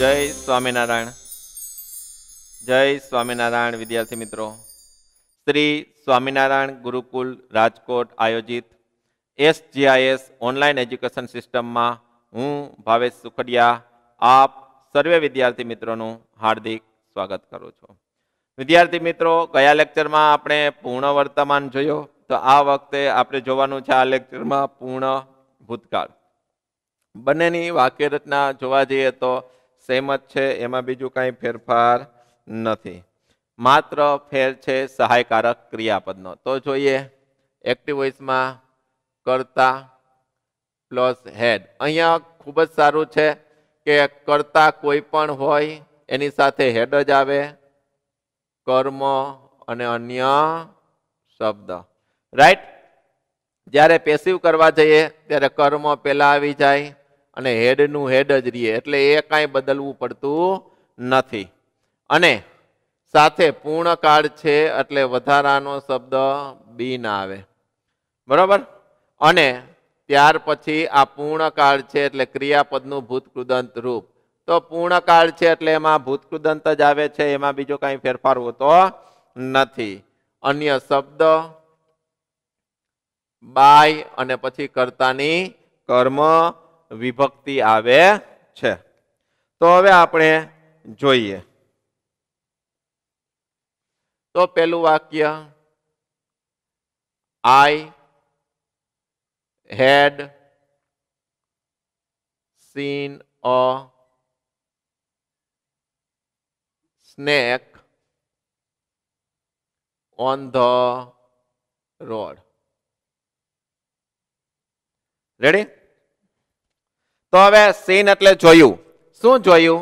જય સ્વામિનારાયણ જય સ્વામિનારાયણ વિદ્યાર્થી મિત્રો શ્રી સ્વામિનારાયણ ગુરુકુલ રાજકોટ આયોજિત એસજીઆઈએસ ઓનલાઈન એજ્યુકેશન સિસ્ટમમાં હું ભાવેશ સુખડિયા આપ સર્વે વિદ્યાર્થી મિત્રોનું હાર્દિક સ્વાગત કરું છું વિદ્યાર્થી મિત્રો ગયા લેક્ચરમાં આપણે પૂર્ણ વર્તમાન જોયો તો આ વખતે આપણે જોવાનું છે આ લેક્ચરમાં પૂર્ણ ભૂતકાળ બંનેની વાક્યરચના જોવા જઈએ તો સેમ જ છે એમાં બીજું કાંઈ ફેરફાર નથી માત્ર ફેર છે સહાયકારક ક્રિયાપદનો તો જોઈએ એક્ટિવ વોઇસમાં કરતા પ્લસ હેડ અહીંયા ખૂબ જ સારું છે કે કરતા કોઈ પણ હોય એની સાથે હેડ જ આવે કર્મ અને અન્ય શબ્દ રાઈટ જ્યારે પેસિવ કરવા જઈએ ત્યારે કર્મ પહેલાં આવી જાય અને હેડનું હેડ જ રહીએ એટલે એ કાંઈ બદલવું પડતું નથી અને સાથે પૂર્ણકાળ છે એટલે વધારાનો શબ્દ બિન આવે બરાબર અને ત્યાર પછી આ પૂર્ણકાળ છે એટલે ક્રિયાપદનું ભૂતકૃદંત રૂપ તો પૂર્ણકાળ છે એટલે એમાં ભૂતકૃદંત જ આવે છે એમાં બીજો કાંઈ ફેરફાર હોતો નથી અન્ય શબ્દ બાય અને પછી કર્તાની કર્મ વિભક્તિ આવે છે તો હવે આપણે જોઈએ તો પેલું વાક્ય I had seen a snake on the road ready તો હવે સીન એટલે જોયું શું જોયું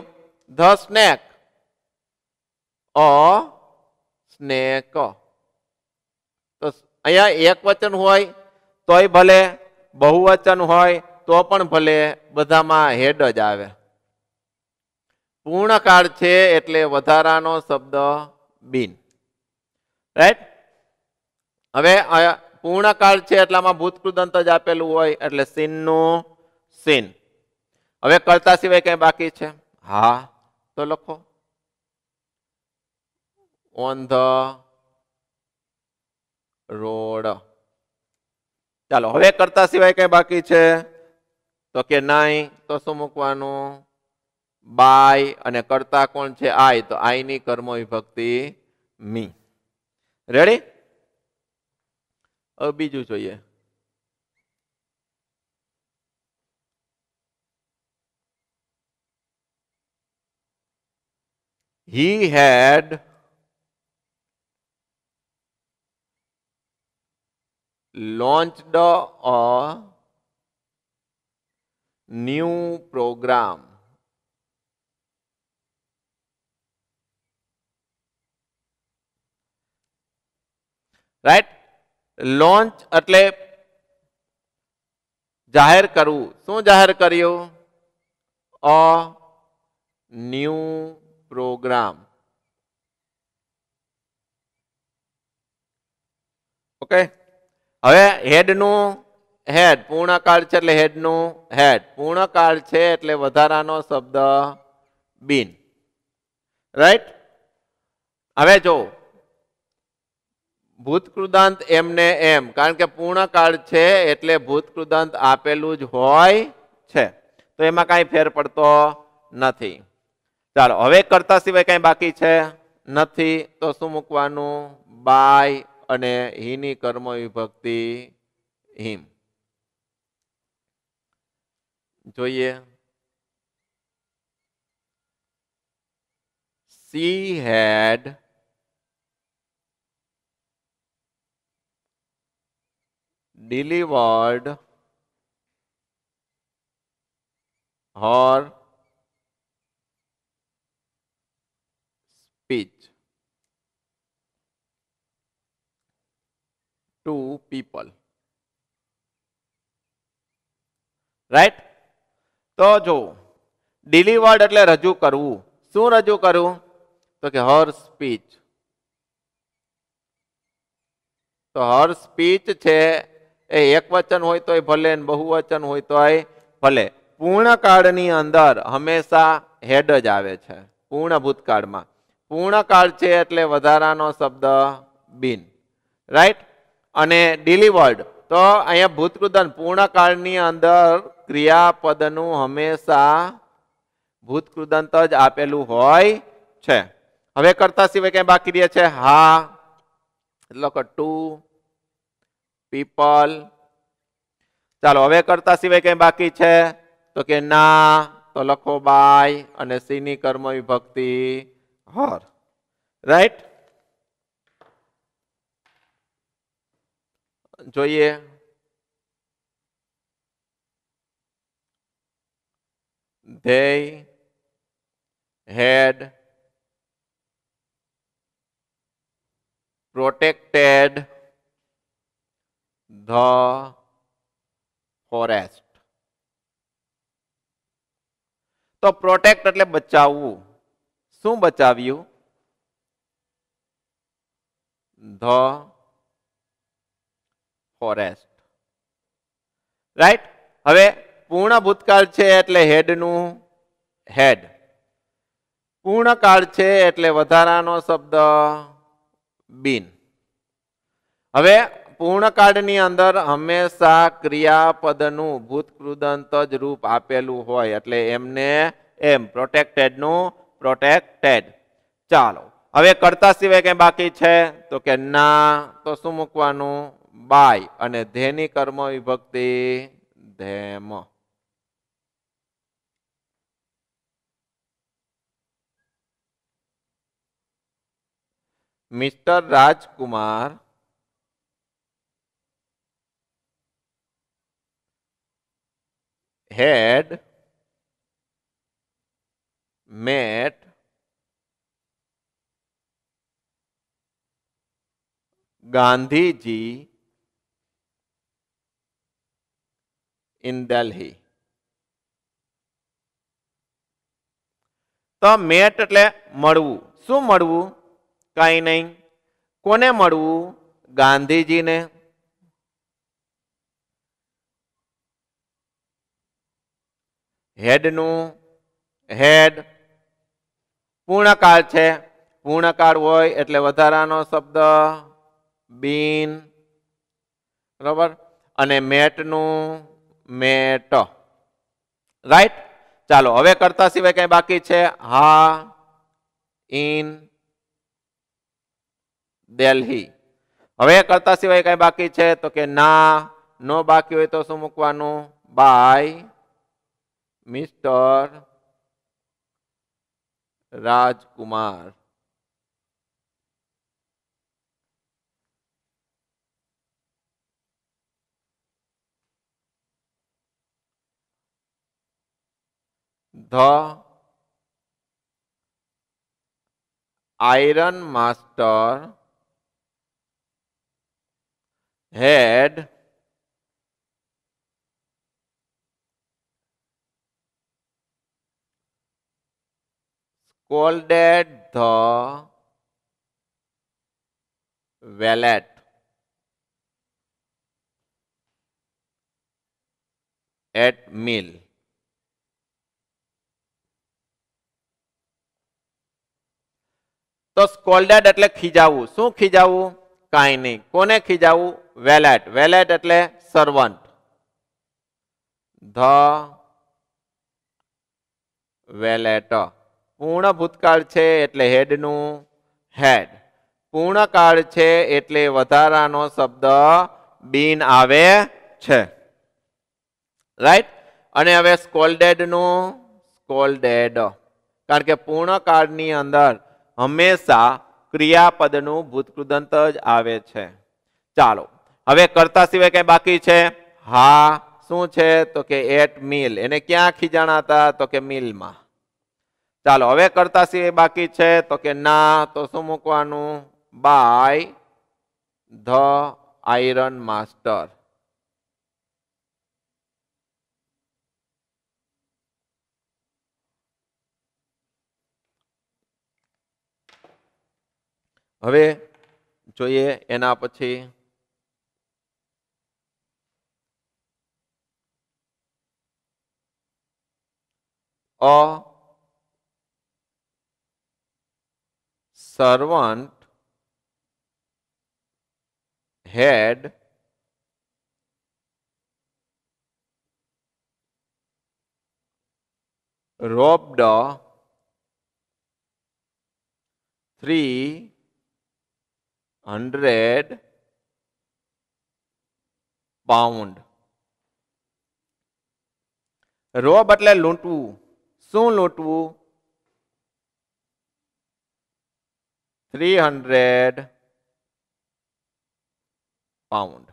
ધ સ્નેક અ સ્નેક તો અહીંયા એક વચન હોય તોય ભલે બહુવચન હોય તો પણ ભલે બધામાં હેડ જ આવે પૂર્ણકાળ છે એટલે વધારાનો શબ્દ બિન રાઈટ હવે પૂર્ણકાળ છે એટલામાં ભૂતકૃદંત જ આપેલું હોય એટલે સીનનું સીન હવે કરતા સિવાય કંઈ બાકી છે હા તો લખો ઓન ધ રોડ ચાલો હવે કરતા સિવાય કંઈ બાકી છે તો કે નહીં તો શું મૂકવાનું બાય અને કરતા કોણ છે આય તો આઈની કર્મ વિભક્તિ મી રેડી હવે બીજું જોઈએ he had launched a new program right launch એટલે જાહેર કરવું શું જાહેર કર્યું અ ન્યૂ program. ઓકે હવે હેડનું હેડ પૂર્ણકાળ છે એટલે હેડનું હેડ પૂર્ણકાળ છે એટલે વધારાનો શબ્દ બિન રાઈટ હવે જો ભૂતકૃદાંત એમને એમ કારણ કે પૂર્ણકાળ છે એટલે ભૂતકૃદાંત આપેલું જ હોય છે તો એમાં કાંઈ ફેર પડતો નથી ચાલો હવે કરતા સિવાય કંઈ બાકી છે નથી તો શું મૂકવાનું બાય અને હિની કર્મ વિભક્તિ હિમ જોઈએ સી હેડ ડિલિવર્ડ હોર page to people રાઈટ તો જો ડિલિવર્ડ એટલે રજૂ કરવું શું રજૂ કરવું તો કે હર સ્પીચ તો હર સ્પીચ છે એ એકવચન હોય તોય ભલે બહુવચન હોય તોય ભલે પૂર્ણ કાળની અંદર હંમેશા હેડ જ આવે છે પૂર્ણ ભૂતકાળમાં પૂર્ણકાળ છે એટલે વધારાનો શબ્દ બિન રાઈટ અને ડિલિવર્ડ તો અહીંયા ભૂતકૃદન પૂર્ણકાળની અંદર ક્રિયાપદનું હંમેશા ભૂતકૃદંત જ આપેલું હોય છે હવે કરતા સિવાય કંઈ બાકી રહે છે હા એટલે કે ટુ પીપલ ચાલો હવે કરતા સિવાય કંઈ બાકી છે તો કે ના તો લખો બાય અને સીની કર્મ વિભક્તિ or right જોઈએ they had protected the forest તો પ્રોટેક્ટ એટલે બચાવવું શું બચાવ્યું ધ ફોરેસ્ટ રાઈટ હવે પૂર્ણ ભૂતકાળ છે એટલે હેડનું હેડ પૂર્ણકાળ છે એટલે વધારાનો શબ્દ બિન હવે પૂર્ણકાળની અંદર હંમેશા ક્રિયાપદનું ભૂતકૃદંત જ રૂપ આપેલું હોય એટલે એમને એમ પ્રોટેક્ટેડનું પ્રોટેક્ટેડ ચાલો હવે કરતા સિવાય કઈ બાકી છે તો કે ના તો શું મૂકવાનું બાય અને ધેની કર્મ વિભક્તિ them mister Rajkumar had met Gandhiji in Delhi. તો મેટ એટલે મળવું શું મળવું કાંઈ નહીં કોને મળવું ગાંધીજીને હેડનું હેડ પૂર્ણકાળ છે પૂર્ણકાળ હોય એટલે વધારાનો શબ્દ બિન બરાબર અને મેટનું મેટ રાઈટ ચાલો હવે કરતા સિવાય કંઈ બાકી છે હા ઇન દિલ્હી હવે કરતા સિવાય કંઈ બાકી છે તો કે ના નો બાકી હોય તો શું મૂકવાનું by mister Rajkumar the iron master had called at the valet at meal तो स्कॉल्डेड एट खीजा शु खीजा कहीं नहीं कोने खीजा वेलेट वेलेट एट सर्वंट ध वेलेट પૂર્ણ ભૂતકાળ છે એટલે હેડનું હેડ પૂર્ણકાળ છે એટલે વધારાનો શબ્દ બીન આવે છે રાઈટ અને હવે સ્કોલ્ડેડનું સ્કોલ્ડેડ કારણ કે પૂર્ણકાળની અંદર હંમેશા ક્રિયાપદનું ભૂતકૃદંત જ આવે છે ચાલો હવે કરતા સિવાય કંઈ બાકી છે હા શું છે તો કે એટ મિલ એને ક્યાં ખીજાણા હતા તો કે મિલમાં ચાલો હવે કરતા સિવાય બાકી છે તો કે ના તો શું મૂકવાનું બાય ધ આયરન માસ્ટર હવે જોઈએ એના પછી અ servant had robbed a three hundred pound રોબ એટલે લૂંટવું શું લૂંટવું 300 પાઉન્ડ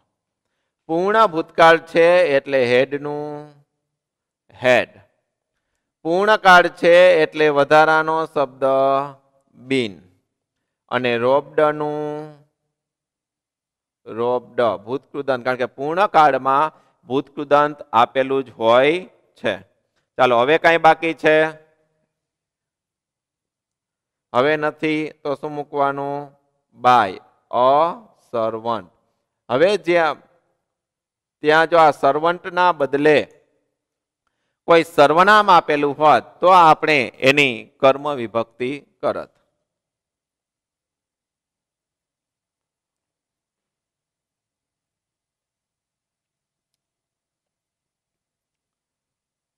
પૂર્ણ ભૂતકાળ છે એટલે હેડનું હેડ પૂર્ણકાળ છે એટલે વધારાનો શબ્દ બિન અને રોબડનું રોબડ ભૂતકૃદંત કારણ કે પૂર્ણકાળમાં ભૂતકૃદંત આપેલું જ હોય છે ચાલો હવે કાંઈ બાકી છે હવે નથી તો શું મૂકવાનું બાય અ સર્વન્ટ હવે જ્યાં ત્યાં જો આ સર્વન્ટના બદલે કોઈ સર્વનામ આપેલું હોત તો આપણે એની કર્મ વિભક્તિ કરત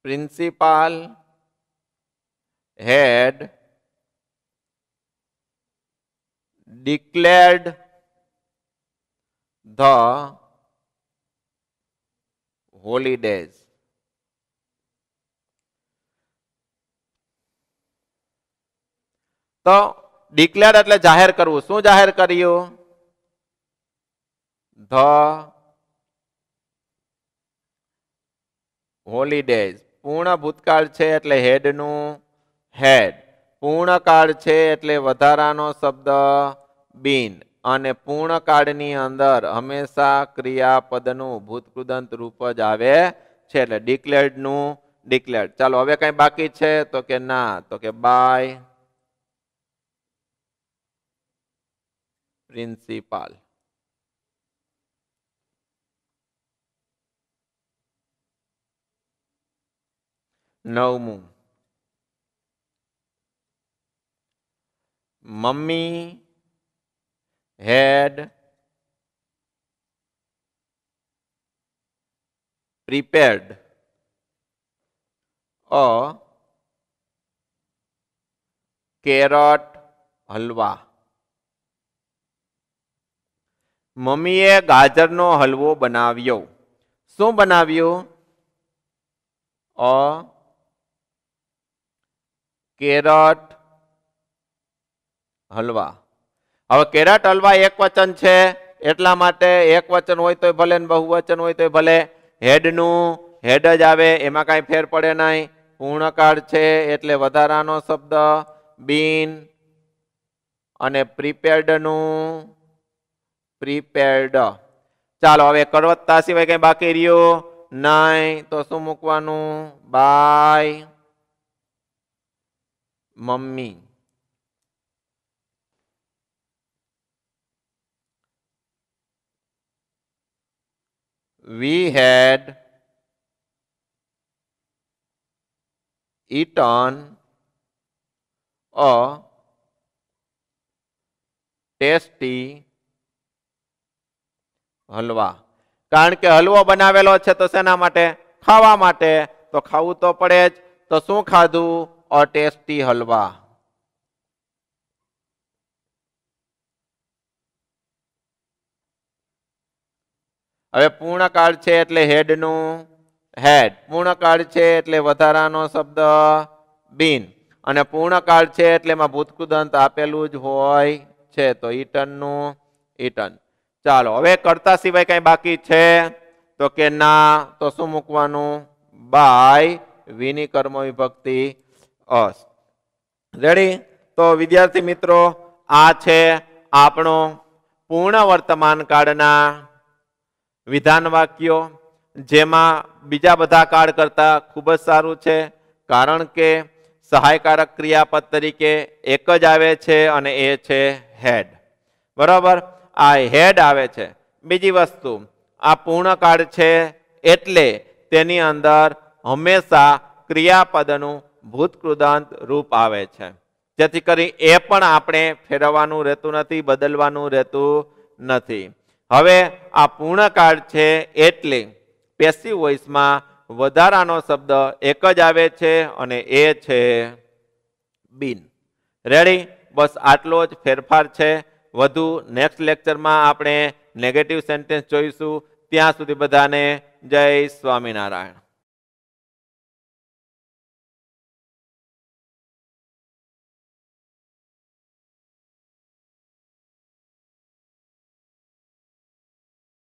principal had declared the holidays. તો ડિક્લેર એટલે જાહેર કરવું શું જાહેર કર્યું ધ હોલિડેઝ પૂર્ણ ભૂતકાળ છે એટલે હેડનું હેડ પૂર્ણકાળ છે એટલે વધારાનો શબ્દ બિન અને પૂર્ણકાળની અંદર હંમેશા ક્રિયાપદનું ભૂતકૃદંત રૂપ જ આવે છે એટલે ડિક્લેર્ડનું ડિક્લેર્ડ ચાલો હવે કંઈ બાકી છે તો કે ના તો કે બાય પ્રિન્સિપાલ નવમું mummy had prepared a carrot halwa મમ્મીએ ગાજરનો હલવો બનાવ્યો શું બનાવ્યું અ કેરટ હલવા હવે કેરાટ હલવા એક વચન છે એટલા માટે એક વચન હોય તોય ભલે ને બહુવચન હોય તોય ભલે હેડનું હેડ જ આવે એમાં કાંઈ ફેર પડે નહીં પૂર્ણકાળ છે એટલે વધારાનો શબ્દ બિન અને પ્રીપેડનું પ્રીપેડ ચાલો હવે કરવત્તા સિવાય કંઈ બાકી રહ્યું નહીં તો શું મૂકવાનું by mummy we had eaten a tasty halwa કારણ કે હલવો બનાવેલો છે તો શેના માટે ખાવા માટે તો ખાવું તો પડે જ તો શું ખાધું અ ટેસ્ટી હલવા હવે પૂર્ણકાળ છે એટલે હેડનું હેડ પૂર્ણકાળ છે એટલે વધારાનો શબ્દ બિન અને પૂર્ણકાળ છે એટલે એમાં ભૂતકુદંત આપેલું જ હોય છે તો ઈટનનું ઈટન ચાલો હવે કરતા સિવાય કંઈ બાકી છે તો કે ના તો શું મૂકવાનું બાય વિની કર્મ વિભક્તિ અસ રેડી તો વિદ્યાર્થી મિત્રો આ છે આપણો પૂર્ણ વર્તમાન કાળના વિધાન વાક્યો જેમાં બીજા બધા કાળ કરતાં ખૂબ જ સારું છે કારણ કે સહાયકારક ક્રિયાપદ તરીકે એક જ આવે છે અને એ છે હેડ બરાબર આ હેડ આવે છે બીજી વસ્તુ આ પૂર્ણકાળ છે એટલે તેની અંદર હંમેશા ક્રિયાપદનું ભૂતકૃદાંત રૂપ આવે છે જેથી કરી એ પણ આપણે ફેરવવાનું રહેતું નથી બદલવાનું રહેતું નથી હવે આ પૂર્ણકાળ છે એટલે પેસી વોઇસમાં વધારાનો શબ્દ એક જ આવે છે અને એ છે બિન રેડી બસ આટલો જ ફેરફાર છે વધુ નેક્સ્ટ લેક્ચરમાં આપણે નેગેટિવ સેન્ટેન્સ જોઈશું ત્યાં સુધી બધાને જય સ્વામિનારાયણ